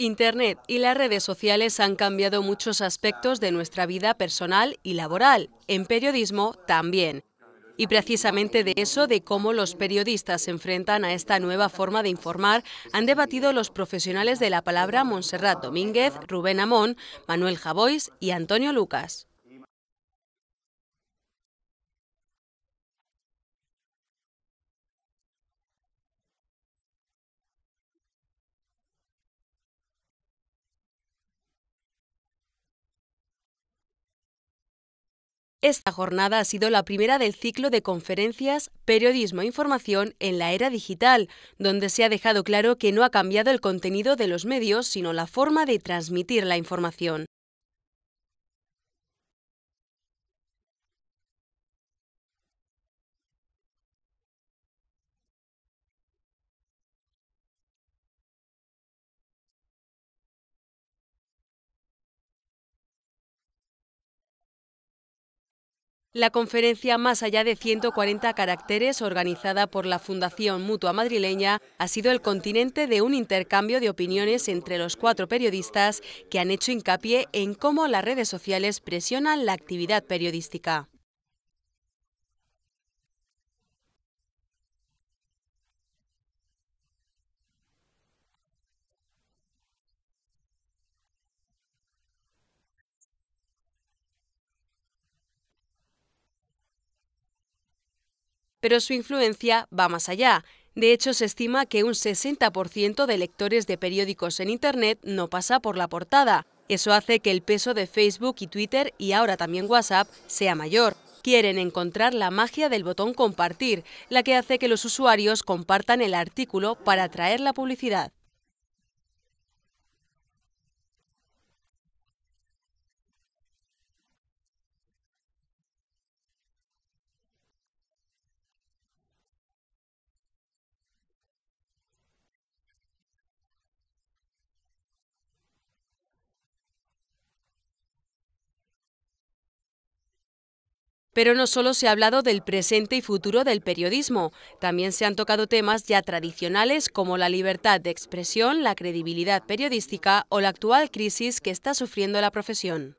Internet y las redes sociales han cambiado muchos aspectos de nuestra vida personal y laboral, en periodismo también. Y precisamente de eso, de cómo los periodistas se enfrentan a esta nueva forma de informar, han debatido los profesionales de la palabra Montserrat Domínguez, Rubén Amón, Manuel Javois y Antonio Lucas. Esta jornada ha sido la primera del ciclo de conferencias Periodismo e Información en la Era Digital, donde se ha dejado claro que no ha cambiado el contenido de los medios, sino la forma de transmitir la información. La conferencia Más allá de 140 caracteres, organizada por la Fundación Mutua Madrileña, ha sido el continente de un intercambio de opiniones entre los cuatro periodistas que han hecho hincapié en cómo las redes sociales presionan la actividad periodística. pero su influencia va más allá. De hecho, se estima que un 60% de lectores de periódicos en Internet no pasa por la portada. Eso hace que el peso de Facebook y Twitter, y ahora también WhatsApp, sea mayor. Quieren encontrar la magia del botón compartir, la que hace que los usuarios compartan el artículo para atraer la publicidad. Pero no solo se ha hablado del presente y futuro del periodismo, también se han tocado temas ya tradicionales como la libertad de expresión, la credibilidad periodística o la actual crisis que está sufriendo la profesión.